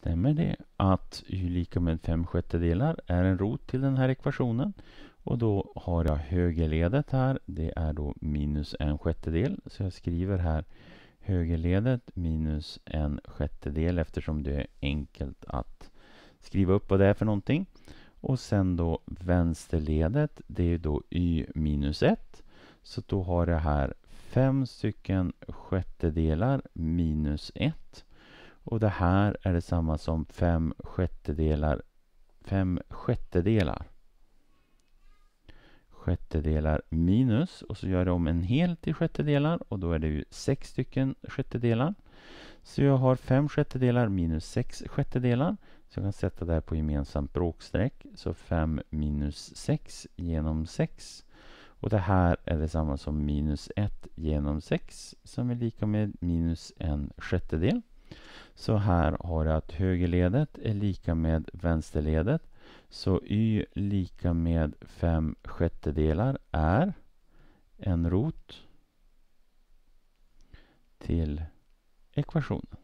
stämmer det att y lika med 5 sjättedelar är en rot till den här ekvationen. Och då har jag högerledet här. Det är då minus en sjättedel. Så jag skriver här högerledet minus en sjättedel eftersom det är enkelt att skriva upp vad det är för någonting. Och sen då vänsterledet, det är då y minus 1. Så då har jag här fem stycken sjättedelar minus 1. Och det här är detsamma som fem sjättedelar fem sjättedelar sjättedelar minus och så gör jag om en hel till sjättedelar och då är det ju sex stycken sjättedelar. Så jag har fem sjättedelar minus sex sjättedelar. Så jag kan sätta det här på gemensamt bråkstreck. Så fem minus sex genom sex Och det här är detsamma som minus ett genom sex som är lika med minus en sjättedel. Så här har jag att högerledet är lika med vänsterledet. Så y lika med 5 sjättedelar är en rot till ekvationen.